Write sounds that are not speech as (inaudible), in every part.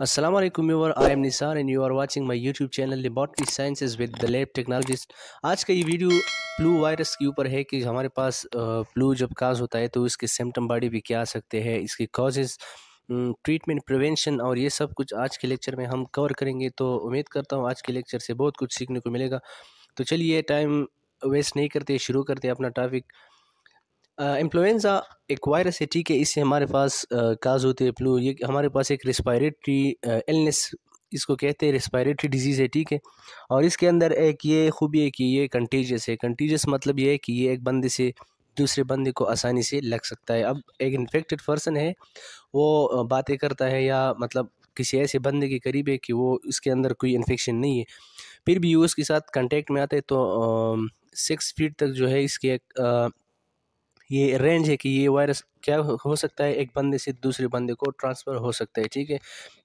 असलम यूवर I am Nisar and you are watching my YouTube channel laboratory sciences with the lab technologies आज का ये video flu virus के ऊपर है कि हमारे पास फ्लू जब काज होता है तो इसके सिम्टम बॉडी भी क्या आ सकते हैं इसके कॉजेज़ ट्रीटमेंट प्रिवेंशन और ये सब कुछ आज के लेक्चर में हम कवर करेंगे तो उम्मीद करता हूँ आज के लेक्चर से बहुत कुछ सीखने को मिलेगा तो चलिए टाइम वेस्ट नहीं करते शुरू करते अपना टॉपिक इन्फ्लुन्ज़ा एक वायरस है ठीक है इससे हमारे पास काज होते हैं फ्लू ये हमारे पास एक रिस्पायरेटरी इलनेस इसको कहते हैं रेस्पायरेटरी डिजीज़ है ठीक है और इसके अंदर एक ये खूबी है कि ये कंटीजियस है कंटीजियस मतलब ये है कि ये एक बंदे से दूसरे बंदे को आसानी से लग सकता है अब एक इन्फेक्टेड पर्सन है वो बातें करता है या मतलब किसी ऐसे बंदे के करीब है कि वो इसके अंदर कोई इन्फेक्शन नहीं है फिर भी उसके साथ कंटेक्ट में आते तो सिक्स फीट तक जो है इसके एक ये रेंज है कि ये वायरस क्या हो सकता है एक बंदे से दूसरे बंदे को ट्रांसफ़र हो सकता है ठीक है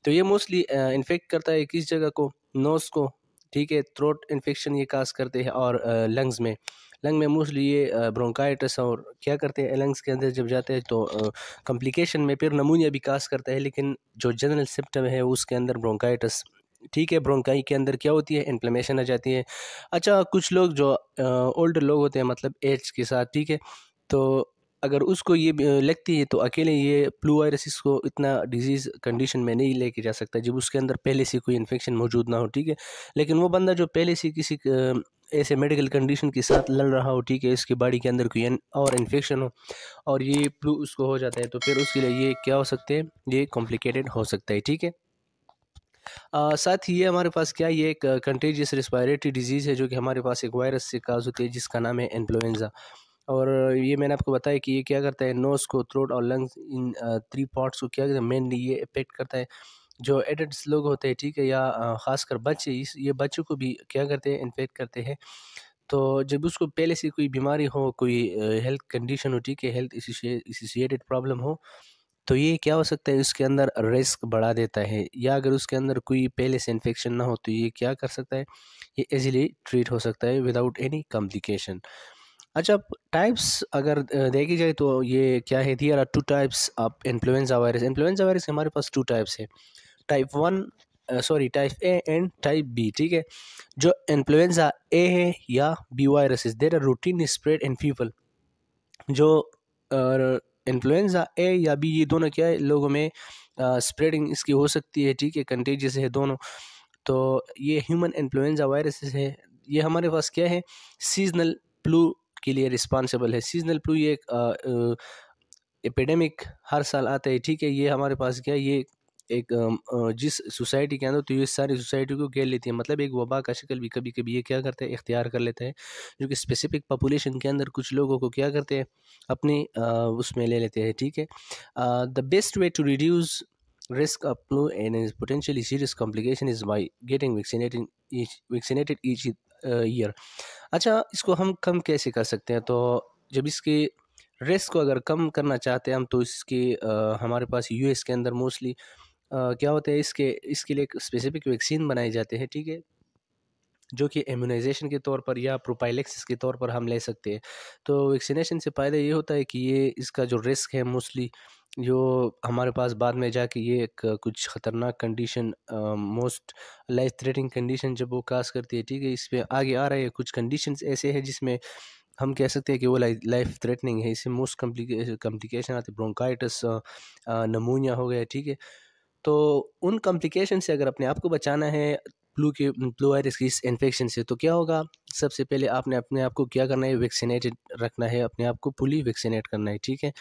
तो ये मोस्टली इन्फेक्ट करता है किस जगह को नोस को ठीक है थ्रोट इन्फेक्शन ये काज करते हैं और लंग्स में लंग में मोस्टली ये ब्रोंकाइटिस और क्या करते हैं लंग्स के अंदर जब जाते हैं तो कम्प्लिकेशन में फिर नमूनिया भी काज करता है लेकिन जो जनरल सिम्टम है उसके अंदर ब्रोंकाइटिस ठीक है ब्रोंकाई के अंदर क्या होती है इन्फ्लेमेशन आ जाती है अच्छा कुछ लोग जो ओल्ड लोग होते हैं मतलब एज के साथ ठीक है तो अगर उसको ये लगती है तो अकेले ये फ्लू वायरस को इतना डिजीज़ कंडीशन में नहीं लेके जा सकता जब उसके अंदर पहले से कोई इन्फेक्शन मौजूद ना हो ठीक है लेकिन वो बंदा जो पहले से किसी ऐसे मेडिकल कंडीशन के साथ लड़ रहा हो ठीक है इसके बॉडी के अंदर कोई और इन्फेक्शन हो और ये फ्लू उसको हो जाता है तो फिर उसके लिए ये क्या हो सकते हैं ये कॉम्प्लिकेटेड हो सकता है ठीक है आ, साथ ही ये हमारे पास क्या ये एक कंटेजियस रेस्पायरेटरी डिजीज़ है जो कि हमारे पास एक वायरस से काज होती है जिसका नाम है इन्फ्लुन्ज़ा और ये मैंने आपको बताया कि ये क्या करता है नोज़ को थ्रोट और लंग्स इन थ्री पार्ट्स को क्या करता है मेनली ये इफेक्ट करता है जो एडल्ट लोग होते हैं ठीक है या ख़ासकर बच्चे इस ये बच्चों को भी क्या करते हैं इन्फेक्ट करते हैं तो जब उसको पहले से कोई बीमारी हो कोई हेल्थ कंडीशन हो ठीक है हेल्थ एसोसिएटेड प्रॉब्लम हो तो ये क्या हो सकता है उसके अंदर रिस्क बढ़ा देता है या अगर उसके अंदर कोई पहले से इन्फेक्शन ना हो तो ये क्या कर सकता है ये इजीली ट्रीट हो सकता है विदाउट एनी कॉम्प्लिकेशन अच्छा टाइप्स अगर देखी जाए तो ये क्या है there are two types of influenza virus influenza virus हमारे पास टू टाइप्स है type one sorry type A and type B ठीक है जो इन्फ्लुएंजा ए है या B virus is there are routine spread in people जो इन्फ्लुएंजा ए या बी ये दोनों क्या है लोगों में स्प्रेडिंग इसकी हो सकती है ठीक है कंटेजियस है दोनों तो ये ह्यूमन इन्फ्लुएंजा वायरसेस है ये हमारे पास क्या है सीजनल फ्लू के लिए रिस्पॉन्सिबल है सीजनल फ्लू ये एक एपिडेमिक हर साल आता है ठीक है ये हमारे पास क्या ये एक जिस सोसाइटी के अंदर तो ये सारी सोसाइटी को घेर लेती है मतलब एक वबा का शक्ल भी कभी कभी ये क्या करते हैं इख्तियार कर लेते हैं जो कि स्पेसिफिक पॉपुलेशन के अंदर कुछ लोगों को क्या करते हैं अपनी उसमें ले लेते हैं ठीक है the best way to reduce risk of flu and potentially serious complication is by getting vaccinating vaccinated each year अच्छा इसको हम कम कैसे कर सकते हैं तो जब इसके रेस को अगर कम करना चाहते हैं हम तो इसके हमारे पास यूएस के अंदर मोस्टली क्या होता है इसके इसके लिए स्पेसिफिक वैक्सीन बनाई जाती है ठीक है जो कि इम्यूनाइजेशन के तौर पर या प्रोपाइलेक्सिस के तौर पर हम ले सकते हैं तो वैक्सीनेशन से फ़ायदा ये होता है कि ये इसका जो रिस्क है मोस्टली जो हमारे पास बाद में जाके ये एक कुछ ख़तरनाक condition most life threatening condition जब वो कास करती है ठीक है इस पर आगे आ रहे हैं कुछ कंडीशन ऐसे हैं जिसमें हम कह सकते हैं कि वो लाइफ थ्रेटनिंग है इससे मोस्ट कम्प्लिकेशन आती है नमूनिया हो गया ठीक है तो उन कम्प्लिकेशन से अगर अपने आप को बचाना है फ्लू के फ्लू वायरस की इस इन्फेक्शन से तो क्या होगा सबसे पहले आपने अपने आप को क्या करना है वैक्सीनेटेड रखना है अपने आप को फुली वैक्सीनेट करना है ठीक है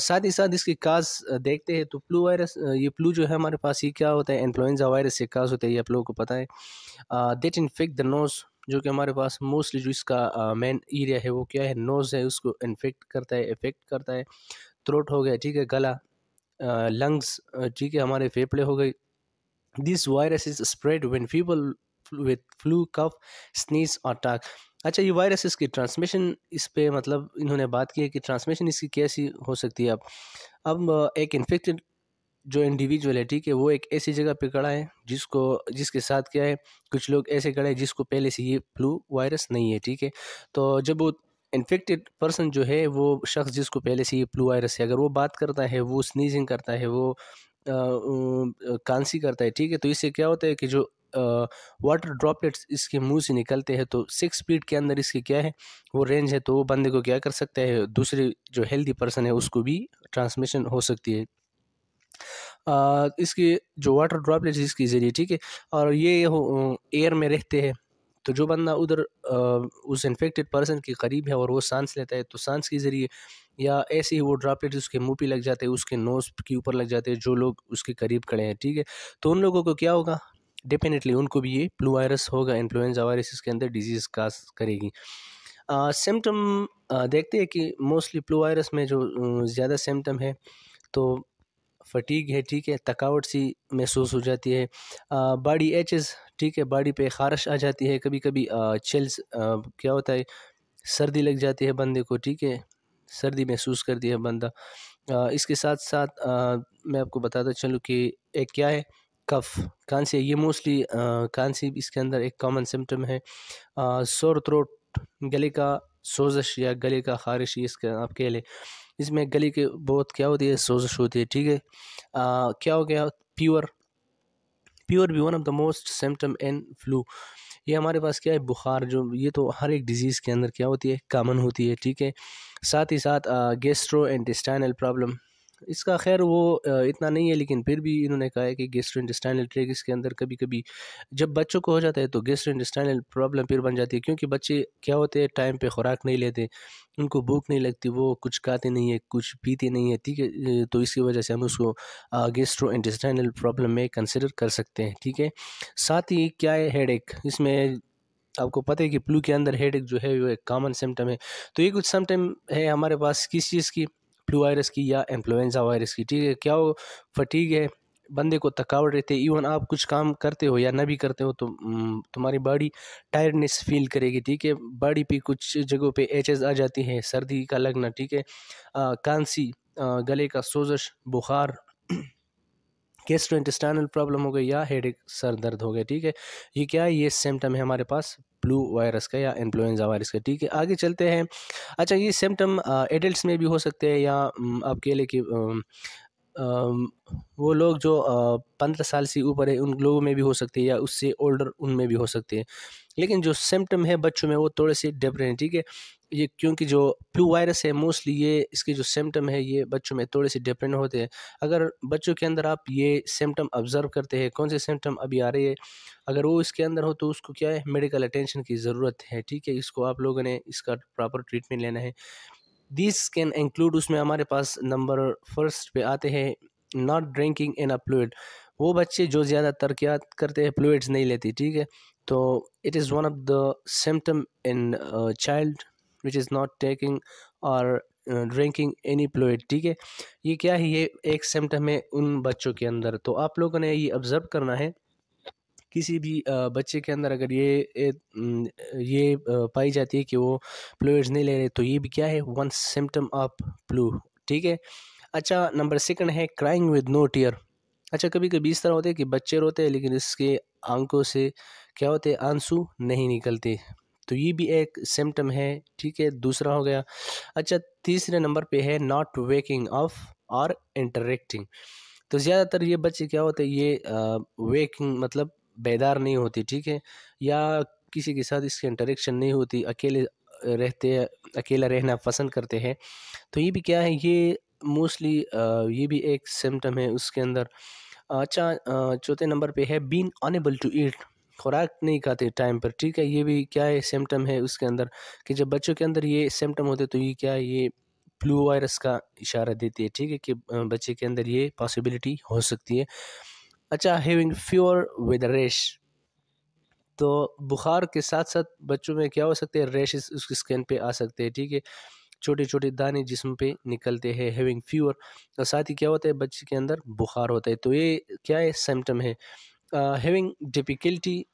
साथ ही साथ इसके काज देखते हैं तो फ्लू वायरस ये फ्लू जो है हमारे पास ये क्या होता है इन्फ्लुन्जा वायरस से काज होता है ये आप लोगों को पता है देट इन्फेक्ट द नोज़ जो कि हमारे पास मोस्टली जो इसका मेन एरिया है वो क्या है नोज़ है उसको इन्फेक्ट करता है इफेक्ट करता है थ्रोट हो गया ठीक है गला लंग्स ठीक है हमारे फेफड़े हो गए this virus is spread when people with flu cough sneeze और टाक अच्छा ये वायरस इसकी ट्रांसमिशन इस पर मतलब इन्होंने बात की है कि ट्रांसमिशन इसकी कैसी हो सकती है अब अब एक इन्फेक्टेड जो इंडिविजुअल है ठीक है वो एक ऐसी जगह पे कड़ा है जिसको जिसके साथ क्या है कुछ लोग ऐसे कड़े हैं जिसको पहले से ये फ्लू वायरस नहीं है ठीक है तो जब वो इन्फेक्टेड पर्सन जो है वो शख्स जिसको पहले से ये फ्लू वायरस है अगर वो बात करता है वो स्नीजिंग करता है वो कांसी करता है ठीक है तो इससे क्या होता है कि जो वाटर ड्रॉपलेट्स इसके मुंह से निकलते हैं तो सिक्स स्पीड के अंदर इसके क्या है वो रेंज है तो वो बंदे को क्या कर सकता है दूसरे जो हेल्दी पर्सन है उसको भी ट्रांसमिशन हो सकती है आ, इसकी जो वाटर ड्रॉपलेट्स इसके ज़रिए ठीक है और ये एयर में रहते हैं तो जो बंदा उधर उस इन्फेक्टेड पर्सन के करीब है और वो सांस लेता है तो सांस के ज़रिए या ऐसे ही वो ड्रॉपलेट उसके मुंह पे लग जाते हैं उसके नोज़ के ऊपर लग जाते हैं जो लोग उसके करीब खड़े हैं ठीक है तो उन लोगों को क्या होगा डेफिनेटली उनको भी ये फ्लू वायरस होगा इन्फ्लुएंजा वायरस इसके अंदर डिजीज़ का करेगी सिम्टम देखते हैं कि मोस्टली फ्लू वायरस में जो ज़्यादा सिम्टम है तो फटीक है ठीक है थकावट सी महसूस हो जाती है बॉडी एचेस ठीक है बॉडी पे खारश आ जाती है कभी कभी चिल्स क्या होता है सर्दी लग जाती है बंदे को ठीक है सर्दी महसूस करती है बंदा आ, इसके साथ साथ आ, मैं आपको बताता चलूँ कि एक क्या है कफ कांसी ये मोस्टली कांसी इसके अंदर एक कॉमन सिम्टम है सोर थ्रोट गले का सोजश या गले का खारिश इसका आप कह लें इसमें गली के बहुत क्या होती है सोजिश होती है ठीक है क्या हो गया प्योर प्योर भी one of the most symptom in flu ये हमारे पास क्या है बुखार जो ये तो हर एक डिज़ीज़ के अंदर क्या होती है कामन होती है ठीक है साथ ही साथ गेस्ट्रो एंटेस्टाइनल प्रॉब्लम इसका खैर वो इतना नहीं है लेकिन फिर भी इन्होंने कहा है कि गेस्ट्रो इंटेस्टाइनल ट्रेक इसके अंदर कभी कभी जब बच्चों को हो जाता है तो गेस्ट्रो इंटेस्टाइनल प्रॉब्लम फिर बन जाती है क्योंकि बच्चे क्या होते हैं टाइम पे खुराक नहीं लेते उनको भूख नहीं लगती वो कुछ खाते नहीं है कुछ पीते नहीं है ठीक है तो इसकी वजह से हम उसको गेस्ट्रो इंटेस्टाइनल प्रॉब्लम में कंसिडर कर सकते हैं ठीक है साथ ही क्या है एक इसमें आपको पता है कि फ्लू के अंदर हेड जो है वो एक कॉमन सिम्टम है तो ये कुछ सिम्टम है हमारे पास किस चीज़ की फ्लू वायरस की या इन्फ्लुन्जा वायरस की ठीक है क्या हो फटीक है बंदे को थकावट रहती है इवन आप कुछ काम करते हो या ना भी करते हो तो तुम्हारी बॉडी टायर्डनेस फील करेगी ठीक है बॉडी पे कुछ जगहों पे एचेस आ जाती हैं सर्दी का लगना ठीक है कांसी गले का सोजश बुखार तो इंटेस्टाइनल प्रॉब्लम हो गई या हेड सर दर्द हो गया ठीक है ये क्या है ये सिम्टम है हमारे पास फ्लू वायरस का या इन्फ्लुएंजा वायरस का ठीक है आगे चलते हैं अच्छा ये सिम्टम एडल्ट में भी हो सकते हैं या आप कह लें कि वो लोग जो पंद्रह साल से ऊपर है उन लोगों में भी हो सकती है या उससे ओल्डर उनमें भी हो सकती है लेकिन जो सिम्टम है बच्चों में वो थोड़े से डिफरेंट ठीक है ये क्योंकि जो फ्लू वायरस है मोस्टली ये इसके जो सिम्टम है ये बच्चों में थोड़े से डिपेंड होते हैं अगर बच्चों के अंदर आप ये सिम्टम ऑब्ज़र्व करते हैं कौन से सिम्टम अभी आ रहे हैं अगर वो इसके अंदर हो तो उसको क्या है मेडिकल अटेंशन की ज़रूरत है ठीक है इसको आप लोगों ने इसका प्रॉपर ट्रीटमेंट लेना है दिस कैन इंक्लूड उसमें हमारे पास नंबर फर्स्ट पर आते हैं not drinking in a fluid वो बच्चे जो ज़्यादा तरक्यात करते हैं फ्लूड्स नहीं लेते ठीक है तो it is one of the symptom in child which is not taking और ड्रिंकिंग एनी प्लोइड ठीक है ये क्या है ये एक सिम्टम है उन बच्चों के अंदर तो आप लोगों ने ये ऑब्ज़र्व करना है किसी भी बच्चे के अंदर अगर ये ये पाई जाती है कि वो प्लोइड्स नहीं ले रहे तो ये भी क्या है वन सिम्टम ऑफ फ्लू ठीक है अच्छा नंबर सेकंड है क्राइंग विद नो टीयर अच्छा कभी कभी इस तरह होते हैं कि बच्चे रोते हैं लेकिन इसके आंखों से क्या होते हैं आंसू नहीं निकलते तो ये भी एक सिम्टम है ठीक है दूसरा हो गया अच्छा तीसरे नंबर पे है नॉट वेकिंग ऑफ और इंटरेक्टिंग तो ज़्यादातर ये बच्चे क्या होते हैं ये वेकिंग मतलब बेदार नहीं होती ठीक है या किसी के साथ इसकी इंटरेक्शन नहीं होती अकेले रहते अकेला रहना पसंद करते हैं तो ये भी क्या है ये मोस्टली ये भी एक सिम्टम है उसके अंदर अच्छा चौथे नंबर पे है बीन अनेबल टू ईट खुराक नहीं खाते टाइम पर ठीक है ये भी क्या है सिम्टम है उसके अंदर कि जब बच्चों के अंदर ये सिम्टम होते तो ये क्या है ये फ्लू वायरस का इशारा देती है ठीक है कि बच्चे के अंदर ये पॉसिबिलिटी हो सकती है अच्छा हैविंग फ्योर विद रेश तो बुखार के साथ साथ बच्चों में क्या हो सकते हैं रैशेस उसकी स्किन पे आ सकते हैं ठीक है छोटे छोटे दाने जिसम पे निकलते हैं हैविंग फीवर और साथ ही क्या होता है बच्चे के अंदर बुखार होता है तो ये क्या है सिम्टम है हैविंग डिफिकल्टी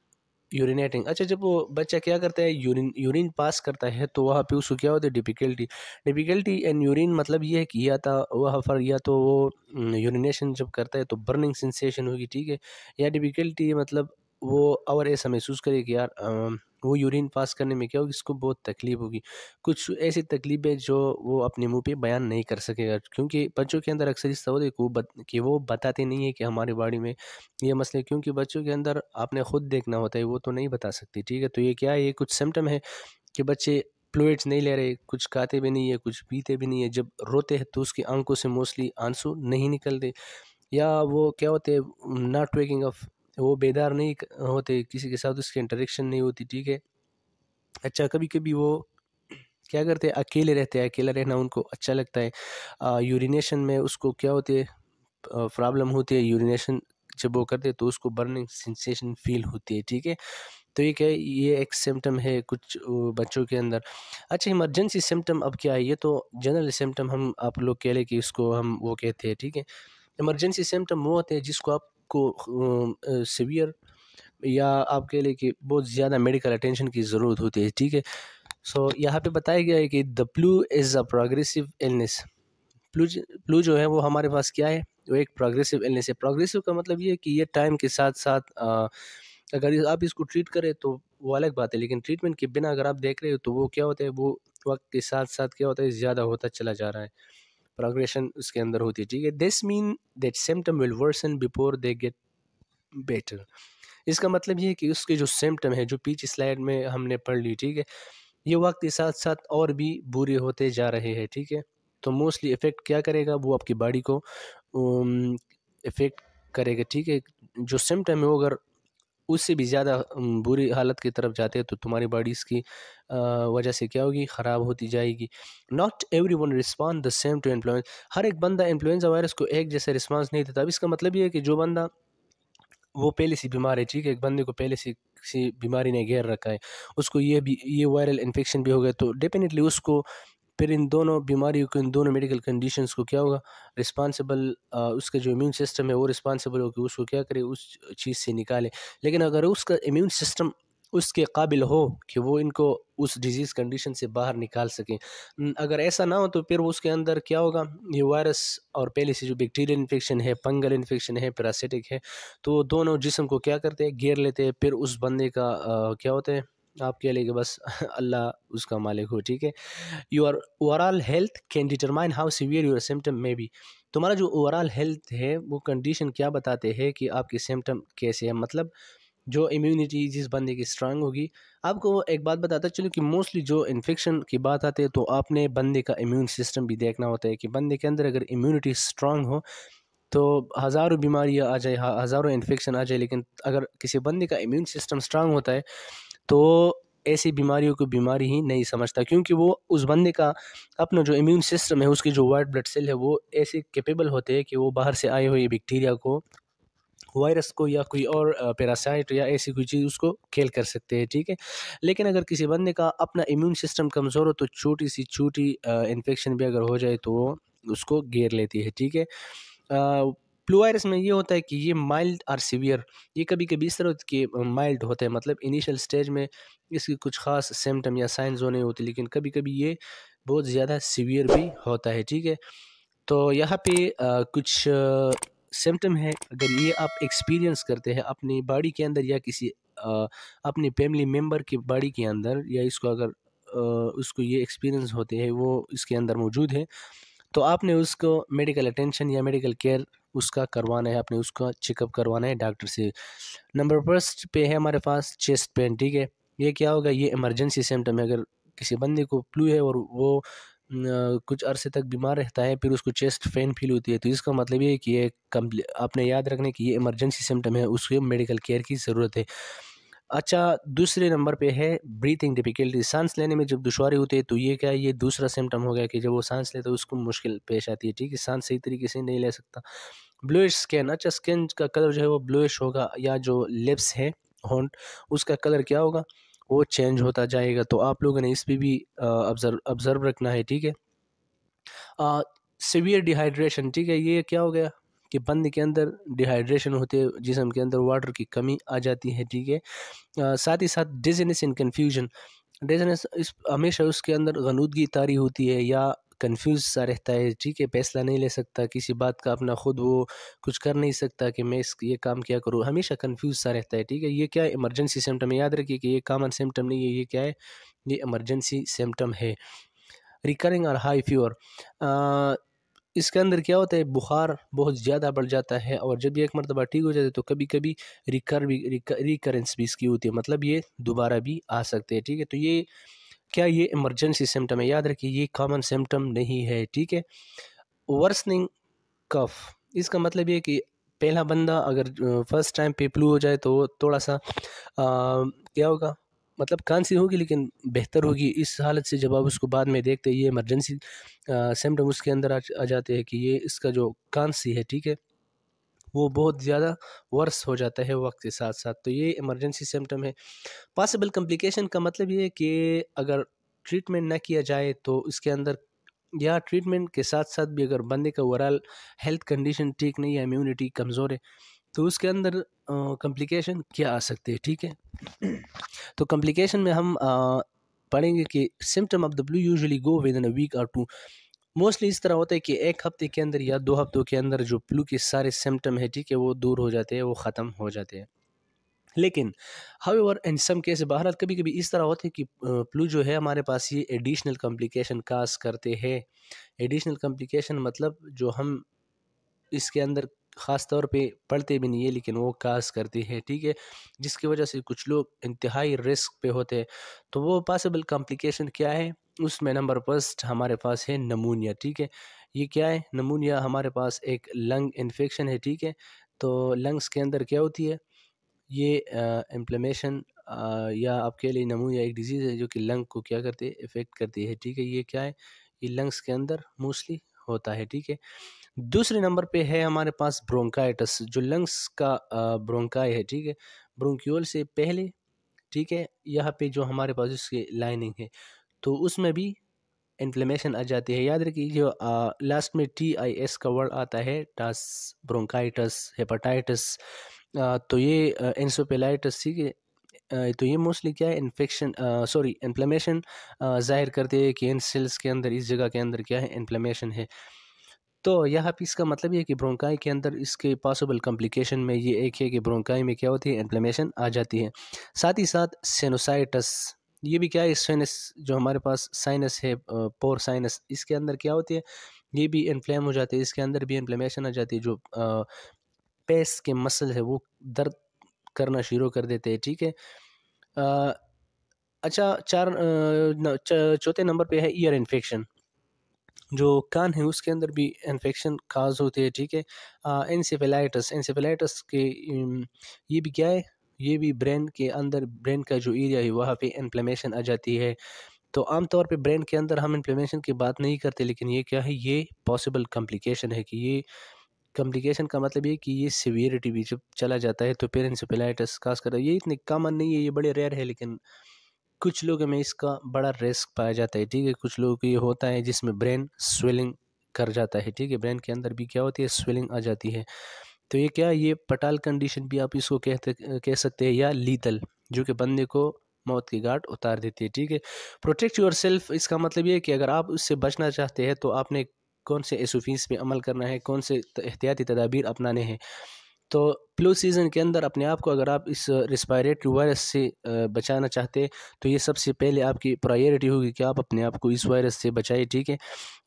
यूरिनेटिंग अच्छा जब वो बच्चा क्या करता है यूरिन यूरिन पास करता है तो वहाँ पे उसको क्या होता है डिफिकल्टी डिफिकल्टी एंड यूरिन मतलब ये है कि या था तो वह फर या तो वो यूरिनेशन जब करता है तो बर्निंग सेंसेशन होगी ठीक है या डिफिकल्टी मतलब वो और ऐसा महसूस करे कि यार वो यूरिन पास करने में क्या होगी इसको बहुत तकलीफ़ होगी कुछ ऐसी तकलीफ़ें जो वो अपने मुंह पे बयान नहीं कर सकेगा क्योंकि बच्चों के अंदर अक्सर इस तरह को बत, कि वो बताते नहीं है कि हमारे बाड़ी में ये मसले क्योंकि बच्चों के अंदर आपने खुद देखना होता है वो तो नहीं बता सकती ठीक है तो ये क्या है ये कुछ सिम्टम है कि बच्चे फ्लूड्स नहीं ले रहे कुछ खाते भी नहीं है कुछ पीते भी नहीं है जब रोते हैं तो उसकी आंखों से मोस्टली आंसू नहीं निकलते या वो क्या होते हैं नॉट वेकिंग ऑफ वो बेदार नहीं होते किसी के साथ उसकी इंटरेक्शन नहीं होती ठीक है अच्छा कभी कभी वो क्या करते हैं अकेले रहते हैं अकेला रहना उनको अच्छा लगता है यूरिनेशन में उसको क्या होते है प्रॉब्लम होती है यूरिनेशन जब वो करते तो उसको बर्निंग सेंसेशन फील होती है ठीक है तो ये क्या ये एक सिम्टम है कुछ बच्चों के अंदर अच्छा इमरजेंसी सिम्टम अब क्या है ये तो जनरल सिम्टम हम आप लोग कह लें कि इसको हम वो कहते हैं ठीक है इमरजेंसी सिम्टम वो होते हैं जिसको आप आपको सीवियर या आप कह लें कि बहुत ज़्यादा मेडिकल अटेंशन की ज़रूरत होती है ठीक है सो यहाँ पे बताया गया है कि the flu is a progressive illness flu flu जो है वो हमारे पास क्या है वो एक प्रोग्रेसिव इलनेस है प्रोग्रेसिव का मतलब ये है कि ये टाइम के साथ साथ आ, अगर आप इसको ट्रीट करें तो वो अलग बात है लेकिन ट्रीटमेंट के बिना अगर आप देख रहे हो तो वो क्या होता है वो वक्त के साथ साथ क्या होता है ज़्यादा होता चला जा रहा है प्रोग्रेशन उसके अंदर होती है ठीक है this mean that symptom will worsen before they get better इसका मतलब ये है कि उसके जो सिम्टम है जो पीछे स्लाइड में हमने पढ़ ली ठीक है ये वक्त के साथ साथ और भी बुरे होते जा रहे हैं ठीक है तो मोस्टली इफ़ेक्ट क्या करेगा वो आपकी बॉडी को इफ़ेक्ट um, करेगा ठीक है जो सिम्टम है वो अगर उससे भी ज़्यादा बुरी हालत की तरफ जाते हैं तो तुम्हारी बॉडीज़ की वजह से क्या होगी ख़राब होती जाएगी not every one respond the same to influence हर एक बंदा इन्फ्लुएंजा वायरस को एक जैसे रिस्पॉन्स नहीं देता अब इसका मतलब ये है कि जो बंदा वो पहले से बीमार है ठीक है एक बंदे को पहले से किसी बीमारी ने घेर रखा है उसको ये भी ये वायरल इन्फेक्शन भी हो गया तो डेफिनेटली उसको फिर इन दोनों बीमारियों को इन दोनों मेडिकल कंडीशंस को क्या होगा रिस्पांसिबल उसका जो इम्यून सिस्टम है वो रिस्पांसिबल होगी उसको क्या करे उस चीज़ से निकाले लेकिन अगर उसका इम्यून सिस्टम उसके काबिल हो कि वो इनको उस डिजीज़ कंडीशन से बाहर निकाल सकें अगर ऐसा ना हो तो फिर वो उसके अंदर क्या होगा ये वायरस और पहले से जो बैक्टीरियल इन्फेक्शन है पंगल इन्फेक्शन है पैरासिटिक है तो दोनों जिसम को क्या करते हैं घेर लेते हैं फिर उस बंदे का आ, क्या होता है आप कह लेंगे बस (laughs) अल्लाह उसका मालिक हो ठीक है your overall health can determine how severe your symptom may be तुम्हारा जो ओवरऑल हेल्थ है वो कंडीशन क्या बताते हैं कि आपके सिम्टम कैसे हैं मतलब जो इम्यूनिटी जिस बंदे की स्ट्रांग होगी आपको वो एक बात बताता चलो कि मोस्टली जो इन्फेक्शन की बात आती है तो आपने बंदे का इम्यून सिस्टम भी देखना होता है कि बंदे के अंदर अगर इम्यूनिटी स्ट्रांग हो तो हज़ारों बीमारियाँ आ जाए हज़ारों इन्फेक्शन आ जाए लेकिन अगर किसी बंदे का इम्यून सिस्टम स्ट्रांग होता है तो ऐसी बीमारियों को बीमारी ही नहीं समझता क्योंकि वो उस बंदे का अपना जो इम्यून सिस्टम है उसकी जो वाइट ब्लड सेल है वो ऐसे कैपेबल होते हैं कि वो बाहर से आए हुए बैक्टीरिया को वायरस को या कोई और पैरासाइट या ऐसी कोई चीज़ उसको खेल कर सकते हैं ठीक है लेकिन अगर किसी बंदे का अपना इम्यून सिस्टम कमज़ोर हो तो छोटी सी छोटी इन्फेक्शन भी अगर हो जाए तो वो उसको घेर लेती है ठीक है फ्लू वायरस में ये होता है कि ये माइल्ड और सीवियर ये कभी कभी इस तरह के माइल्ड होते हैं मतलब इनिशियल स्टेज में इसकी कुछ खास सिम्टम या साइंस होने होती लेकिन कभी कभी ये बहुत ज़्यादा सीवियर भी होता है ठीक है तो यहाँ पे आ, कुछ सिम्टम है अगर ये आप एक्सपीरियंस करते हैं अपनी बॉडी के अंदर या किसी आ, अपने फैमिली मेम्बर की बॉडी के अंदर या इसको अगर उसको ये एक्सपीरियंस होते हैं वो इसके अंदर मौजूद है तो आपने उसको मेडिकल अटेंशन या मेडिकल केयर उसका करवाना है आपने उसका चेकअप करवाना है डॉक्टर से नंबर फर्स्ट पे है हमारे पास चेस्ट पेन ठीक है ये क्या होगा ये इमरजेंसी सिम्टम है अगर किसी बंदे को फ्लू है और वो कुछ अरसे तक बीमार रहता है फिर उसको चेस्ट पेन फील होती है तो इसका मतलब ये है कि ये आपने याद रखने की ये इमरजेंसी सिम्टम है उसके मेडिकल केयर की ज़रूरत है अच्छा दूसरे नंबर पे है ब्रीथिंग डिफिकल्टी सांस लेने में जब दुशारी होती है तो ये क्या है ये दूसरा सिम्टम हो गया कि जब वो सांस ले तो उसको मुश्किल पेश आती है ठीक है सांस सही तरीके से नहीं ले सकता ब्लूश स्किन अच्छा स्किन का कलर जो है वो ब्लूश होगा या जो लिप्स है होंट उसका कलर क्या होगा वो चेंज होता जाएगा तो आप लोगों ने इस पर भी ऑब्जर्व रखना है ठीक है सीवियर डिहाइड्रेशन ठीक है ये क्या हो गया कि बंद के अंदर डिहाइड्रेशन होते जिसम के अंदर वाटर की कमी आ जाती है ठीक है साथ ही साथ डिजनेस इन कन्फ्यूजन डिजनेस इस हमेशा उसके अंदर गनूदगी तारी होती है या कन्फ्यूज सा रहता है ठीक है फैसला नहीं ले सकता किसी बात का अपना खुद वो कुछ कर नहीं सकता कि मैं इस ये काम क्या करूँ हमेशा कन्फ्यूज सा रहता है ठीक है ये क्या इमरजेंसी सिम्टम है याद रखिए कि ये कामन सिम्टम नहीं है ये क्या है ये इमरजेंसी सिम्टम है रिकरिंग और हाई फीवर इसके अंदर क्या होता है बुखार बहुत ज़्यादा बढ़ जाता है और जब ये एक मरतबा ठीक हो जाता है तो कभी कभी रिकर भी रिकरेंस भी इसकी होती है मतलब ये दोबारा भी आ सकते हैं ठीक है तो ये क्या ये इमरजेंसी सिम्टम है याद रखिए ये कॉमन सिम्टम नहीं है ठीक है वर्सनिंग कफ इसका मतलब ये कि पहला बंदा अगर फर्स्ट टाइम पे फ्लू हो जाए तो थोड़ा सा आ, क्या होगा मतलब सी होगी लेकिन बेहतर हाँ। होगी इस हालत से जब आप उसको बाद में देखते हैं ये इमरजेंसी सिम्टम उसके अंदर आ, आ जाते हैं कि ये इसका जो कांसी है ठीक है वो बहुत ज़्यादा वर्स हो जाता है वक्त के साथ साथ तो ये इमरजेंसी सिम्टम है पॉसिबल कम्प्लिकेशन का मतलब ये है कि अगर ट्रीटमेंट ना किया जाए तो इसके अंदर या ट्रीटमेंट के साथ साथ भी अगर बंदे का ओवरऑल हेल्थ कंडीशन ठीक नहीं है इम्यूनिटी कमज़ोर है तो उसके अंदर कम्प्लिकेशन क्या आ सकते हैं ठीक है तो कम्प्लिकेशन में हम पढ़ेंगे कि symptom of the flu usually go with in a week और टू मोस्टली इस तरह होता है कि एक हफ्ते के अंदर या दो हफ्तों के अंदर जो फ्लू के सारे सिम्टम है ठीक है वो दूर हो जाते हैं वो ख़त्म हो जाते हैं लेकिन however in some case बहरहाल कभी कभी इस तरह होते हैं कि फ्लू जो है हमारे पास ये एडिशनल कम्प्लिकेशन काज करते हैं एडिशनल कम्प्लिकेशन मतलब जो हम इसके अंदर ख़ास तौर पे पढ़ते भी नहीं है लेकिन वो कास करती है ठीक है जिसकी वजह से कुछ लोग इंतहाई रिस्क पे होते हैं तो वो पॉसिबल कॉम्प्लिकेशन क्या है उसमें नंबर फर्स्ट हमारे पास है नमूनिया ठीक है ये क्या है नमूनिया हमारे पास एक लंग इन्फेक्शन है ठीक है तो लंग्स के अंदर क्या होती है ये इम्प्लेमेशन या आपके लिए नमूनिया एक डिजीज़ है जो कि लंग को क्या करती है इफ़ेक्ट करती है ठीक है ये क्या है ये लंग्स के अंदर मोस्टली होता है ठीक है दूसरे नंबर पे है हमारे पास ब्रोंकाइटस जो लंग्स का ब्रोंकाई है ठीक है ब्रोंक्यूल से पहले ठीक है यहाँ पे जो हमारे पास उसकी लाइनिंग है तो उसमें भी इन्फ्लेमेशन आ जाती है याद रखिए जो लास्ट में टी आई एस का वर्ड आता है टास ब्रोंकाइटस हेपाटाइटस तो ये इंसोपेलाइटस ठीक है तो ये मोस्टली क्या है इन्फेक्शन सॉरी इन्फ्लेमेशन जाहिर करते हैं कि इन सेल्स के अंदर इस जगह के अंदर क्या है इन्फ्लेमेशन है तो यहाँ पे इसका मतलब ये है कि ब्रोंकाई के अंदर इसके पॉसिबल कॉम्प्लिकेशन में ये एक है कि ब्रोंकाई में क्या होती है इन्फ्लेमेशन आ जाती है साथ ही साथ सेनोसाइटस ये भी क्या है साइनस जो हमारे पास साइनस है पोर साइनस इसके अंदर क्या होती है ये भी इन्फ्लेम हो जाती है इसके अंदर भी इन्फ्लेमेशन आ जाती है जो पेस के मसल है वो दर्द करना शुरू कर देते हैं ठीक है अच्छा चार चौथे नंबर पे है ईयर इन्फेक्शन जो कान है उसके अंदर भी इन्फेक्शन काज होती है ठीक है इंसेफेलाइटस इंसेफेलाइटस के ये भी क्या है ये भी ब्रेन के अंदर ब्रेन का जो एरिया है वहाँ पे इन्फ्लेमेशन आ जाती है तो आमतौर पे ब्रेन के अंदर हम इन्फ्लेमेशन की बात नहीं करते लेकिन ये क्या है ये पॉसिबल कम्प्लिकेशन है कि ये कॉम्प्लिकेशन का मतलब ये कि ये सीवियरिटी भी जब चला जाता है तो पेरेंसिपिलाइटिस खास कर ये इतने कॉमन नहीं है ये बड़े रेयर है लेकिन कुछ लोगों में इसका बड़ा रिस्क पाया जाता है ठीक है कुछ लोगों को ये होता है जिसमें ब्रेन स्वेलिंग कर जाता है ठीक है ब्रेन के अंदर भी क्या होती है स्वेलिंग आ जाती है तो ये क्या ये पटाल कंडीशन भी आप इसको कहते कह सकते हैं या लीतल जो कि बंदे को मौत की घाट उतार देती है ठीक है प्रोटेक्ट योर सेल्फ इसका मतलब ये है कि अगर आप उससे बचना चाहते हैं तो आपने कौन से एसोफीस पे अमल करना है कौन से एहतियाती तदाबीर अपनाने हैं तो फ्लू सीज़न के अंदर अपने आप को अगर आप इस रिस्पायरेटरी वायरस से बचाना चाहते तो ये सबसे पहले आपकी प्रायोरिटी होगी कि आप अपने आप को इस वायरस से बचाए ठीक है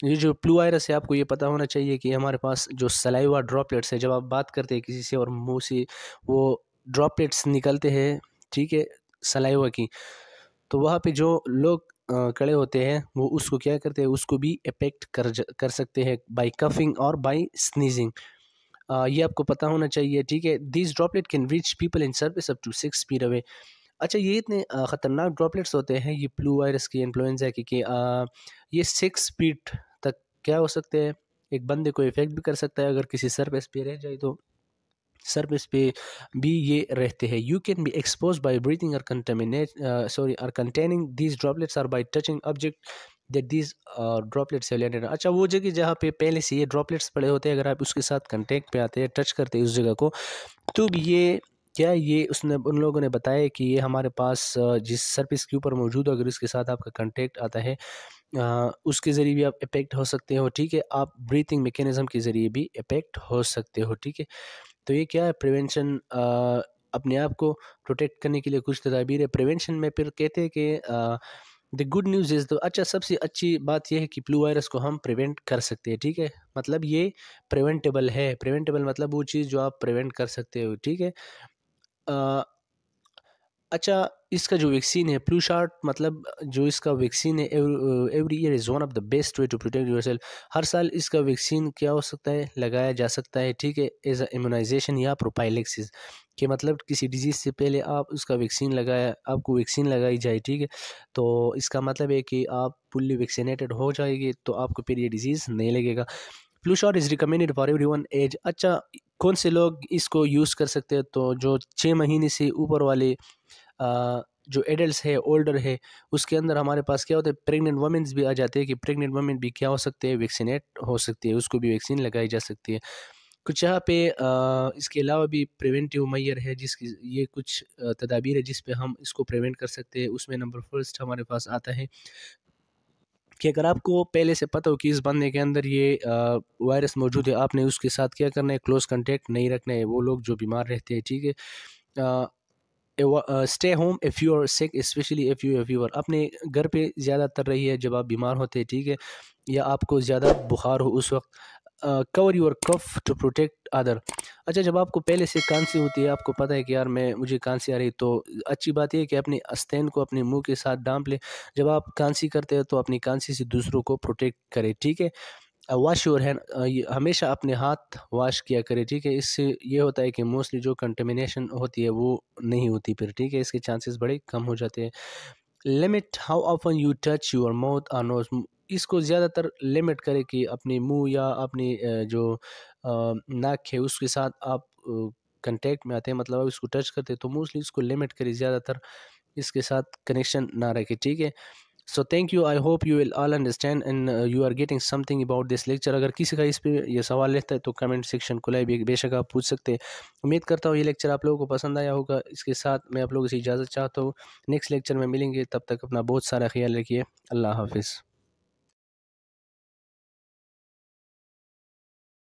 ये जो फ्लू वायरस है आपको ये पता होना चाहिए कि हमारे पास जो सलाइवा ड्रॉपलेट्स है जब आप बात करते हैं किसी से और मुँह से वो ड्रॉपलेट्स निकलते हैं ठीक है सलाइवा की तो वहाँ पर जो लोग कड़े होते हैं वो उसको क्या करते हैं उसको भी अफेक्ट कर कर सकते हैं बाई कफिंग और बाई स्नीजिंग ये आपको पता होना चाहिए ठीक है this droplet can reach people in service up to six feet away अच्छा ये इतने ख़तरनाक ड्रॉपलेट्स होते हैं ये फ्लू वायरस की इन्फ्लुएंजा की कि ये सिक्स पीट तक क्या हो सकते हैं एक बंदे को इफेक्ट भी कर सकता है अगर किसी सरफेस पे रह जाए तो surface पे भी ये रहते हैं you can be expose by breathing or contaminate sorry uh, sorry containing containing droplets or or touching object that that droplets uh, अच्छा वो जगह जहाँ पे पहले से ये ड्रॉपलेट्स पड़े होते हैं अगर आप उसके साथ कंटेक्ट पे आते हैं टच करते हैं उस जगह को तो भी ये क्या ये उसने उन लोगों ने बताया कि ये हमारे पास uh, जिस सर्विस के ऊपर मौजूद हो अगर इसके साथ आपका कंटेक्ट आता है आ, uh, उसके ज़रिए भी आप इफेक्ट हो सकते हो ठीक है आप ब्रीथिंग मेकेनिज़म के ज़रिए भी इफेक्ट हो सकते हो ठीक है तो ये क्या है प्रिवेंशन अपने आप को प्रोटेक्ट करने के लिए कुछ तदाबीर है प्रिवेंशन में फिर कहते हैं कि द गुड न्यूज़ इज़ तो अच्छा सबसे अच्छी बात यह है कि फ्लू वायरस को हम प्रिवेंट कर सकते हैं ठीक है मतलब ये प्रिवेंटेबल है प्रिवेंटेबल मतलब वो चीज़ जो आप प्रिवेंट कर सकते हो ठीक है अच्छा इसका जो वैक्सीन है फ्लू शार्ट मतलब जो इसका वैक्सीन है every year is one of the best way to protect yourself हर साल इसका वैक्सीन क्या हो सकता है लगाया जा सकता है ठीक है एज अ इम्यूनाइजेशन या प्रोपाइलेक्सिस कि मतलब किसी डिजीज़ से पहले आप उसका वैक्सीन लगाया आपको वैक्सीन लगाई जाए ठीक है तो इसका मतलब है कि आप फुल्ली वैक्सीनेटेड हो जाएगी तो आपको फिर ये डिजीज़ नहीं लगेगा shot is recommended for everyone age अच्छा कौन से लोग इसको यूज़ कर सकते हैं तो जो छः महीने से ऊपर वाले आ, जो एडल्ट है ओल्डर है उसके अंदर हमारे पास क्या होता है प्रेगनेंट वमेंस भी आ जाते हैं कि प्रेगनेंट वमेन भी क्या हो सकते हैं वैक्सीनेट हो सकती है उसको भी वैक्सीन लगाई जा सकती है कुछ यहाँ पे आ, इसके अलावा भी प्रिवेंटिव मैयर है जिसकी ये कुछ तदाबीर है जिस पे हम इसको प्रिवेंट कर सकते हैं उसमें नंबर फर्स्ट हमारे पास आता है कि अगर आपको पहले से पता हो कि इस बंदे के अंदर ये वायरस मौजूद है आपने उसके साथ क्या करना है क्लोज कंटेक्ट नहीं रखना है वो लोग जो बीमार रहते हैं ठीक है stay home if you are sick specially if you if you are अपने घर पे ज़्यादातर रही है जब आप बीमार होते हैं ठीक है या आपको ज़्यादा बुखार हो उस वक्त cover your cough to protect other अच्छा जब आपको पहले से कांसी होती है आपको पता है कि यार मैं मुझे कांसी आ रही तो अच्छी बात यह कि अपने अस्तैन को अपने मुंह के साथ डांप लें जब आप कांसी करते हैं तो अपनी कांसी से दूसरों को प्रोटेक्ट करें ठीक है वॉश योर हैंड हमेशा अपने हाथ वॉश किया करें ठीक है इससे ये होता है कि मोस्टली जो कंटेमिनेशन होती है वो नहीं होती फिर ठीक है इसके चांसेस बड़े कम हो जाते हैं limit how often you touch your mouth or nose इसको ज़्यादातर लिमिट करें कि अपने मुंह या अपनी जो नाक है उसके साथ आप कंटेक्ट में आते हैं मतलब आप इसको टच करते हैं तो मोस्टली इसको लिमिट करें ज़्यादातर इसके साथ कनेक्शन ना रखें ठीक है so thank you I hope you will all understand and you are getting something about this lecture अगर किसी का इस पर यह सवाल रहता है तो कमेंट सेक्शन खुला भी बेशक आप पूछ सकते हैं उम्मीद करता हूँ ये लेक्चर आप लोगों को पसंद आया होगा इसके साथ मैं आप लोगों से इजाज़त चाहता हूँ नेक्स्ट लेक्चर में मिलेंगे तब तक अपना बहुत सारा ख्याल रखिए अल्लाह हाफिज़